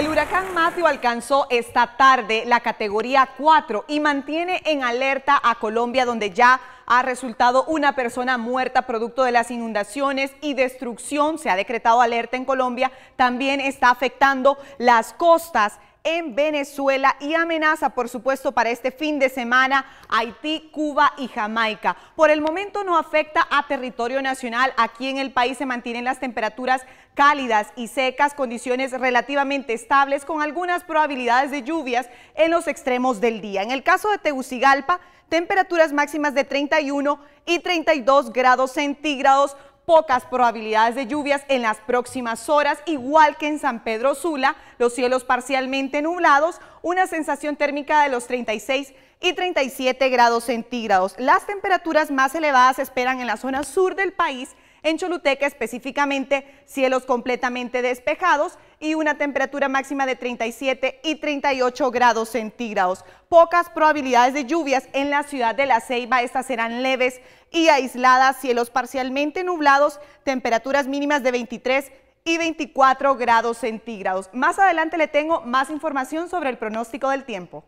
El huracán Matthew alcanzó esta tarde la categoría 4 y mantiene en alerta a Colombia donde ya ha resultado una persona muerta producto de las inundaciones y destrucción. Se ha decretado alerta en Colombia. También está afectando las costas en Venezuela y amenaza, por supuesto, para este fin de semana Haití, Cuba y Jamaica. Por el momento no afecta a territorio nacional. Aquí en el país se mantienen las temperaturas cálidas y secas, condiciones relativamente estables con algunas probabilidades de lluvias en los extremos del día. En el caso de Tegucigalpa, temperaturas máximas de 31 y 32 grados centígrados pocas probabilidades de lluvias en las próximas horas, igual que en San Pedro Sula, los cielos parcialmente nublados una sensación térmica de los 36 y 37 grados centígrados. Las temperaturas más elevadas se esperan en la zona sur del país, en Choluteca específicamente cielos completamente despejados y una temperatura máxima de 37 y 38 grados centígrados. Pocas probabilidades de lluvias en la ciudad de La Ceiba, estas serán leves y aisladas, cielos parcialmente nublados, temperaturas mínimas de 23 y 24 grados centígrados. Más adelante le tengo más información sobre el pronóstico del tiempo.